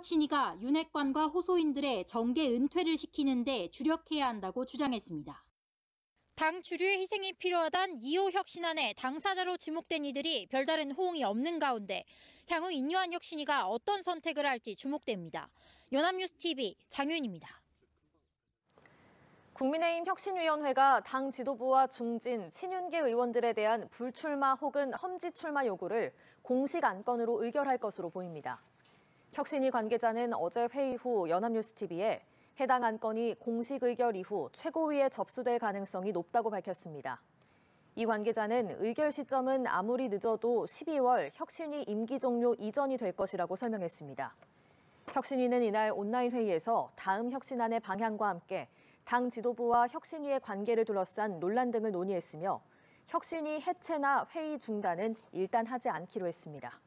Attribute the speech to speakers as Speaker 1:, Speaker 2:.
Speaker 1: 혁신이가 윤핵관과 호소인들의 정계 은퇴를 시키는데 주력해야 한다고 주장했습니다. 당 주류의 희생이 필요하단 2호혁 신안의 당사자로 지목된 이들이 별다른 호응이 없는 가운데 향후 인류한 혁신이가 어떤 선택을 할지
Speaker 2: 주목됩니다. 연합뉴스TV 장윤입니다. 국민의힘 혁신위원회가 당 지도부와 중진, 친윤계 의원들에 대한 불출마 혹은 험지 출마 요구를 공식 안건으로 의결할 것으로 보입니다. 혁신위 관계자는 어제 회의 후 연합뉴스TV에 해당 안건이 공식 의결 이후 최고위에 접수될 가능성이 높다고 밝혔습니다. 이 관계자는 의결 시점은 아무리 늦어도 12월 혁신위 임기 종료 이전이 될 것이라고 설명했습니다. 혁신위는 이날 온라인 회의에서 다음 혁신안의 방향과 함께 당 지도부와 혁신위의 관계를 둘러싼 논란 등을 논의했으며 혁신위 해체나 회의 중단은 일단 하지 않기로 했습니다.